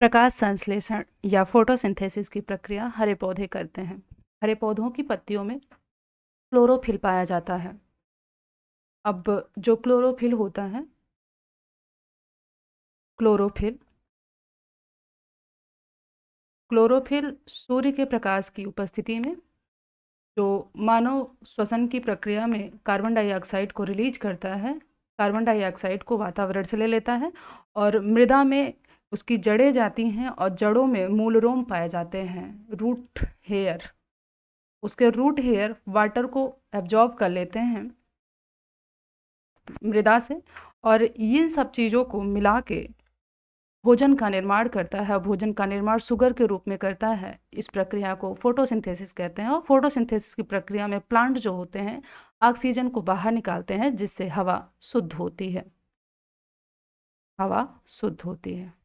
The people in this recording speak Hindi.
प्रकाश संश्लेषण या फोटोसिंथेसिस की प्रक्रिया हरे पौधे करते हैं हरे पौधों की पत्तियों में क्लोरोफिल पाया जाता है अब जो क्लोरोफिल होता है क्लोरोफिल क्लोरोफिल सूर्य के प्रकाश की उपस्थिति में जो मानव श्वसन की प्रक्रिया में कार्बन डाइऑक्साइड को रिलीज करता है कार्बन डाइऑक्साइड को वातावरण से ले लेता है और मृदा में उसकी जड़ें जाती हैं और जड़ों में मूल रोम पाए जाते हैं रूट हेयर उसके रूट हेयर वाटर को एब्जॉर्ब कर लेते हैं मृदा से और इन सब चीज़ों को मिला के भोजन का निर्माण करता है भोजन का निर्माण सुगर के रूप में करता है इस प्रक्रिया को फोटोसिंथेसिस कहते हैं और फोटोसिंथेसिस की प्रक्रिया में प्लांट जो होते हैं ऑक्सीजन को बाहर निकालते हैं जिससे हवा शुद्ध होती है हवा शुद्ध होती है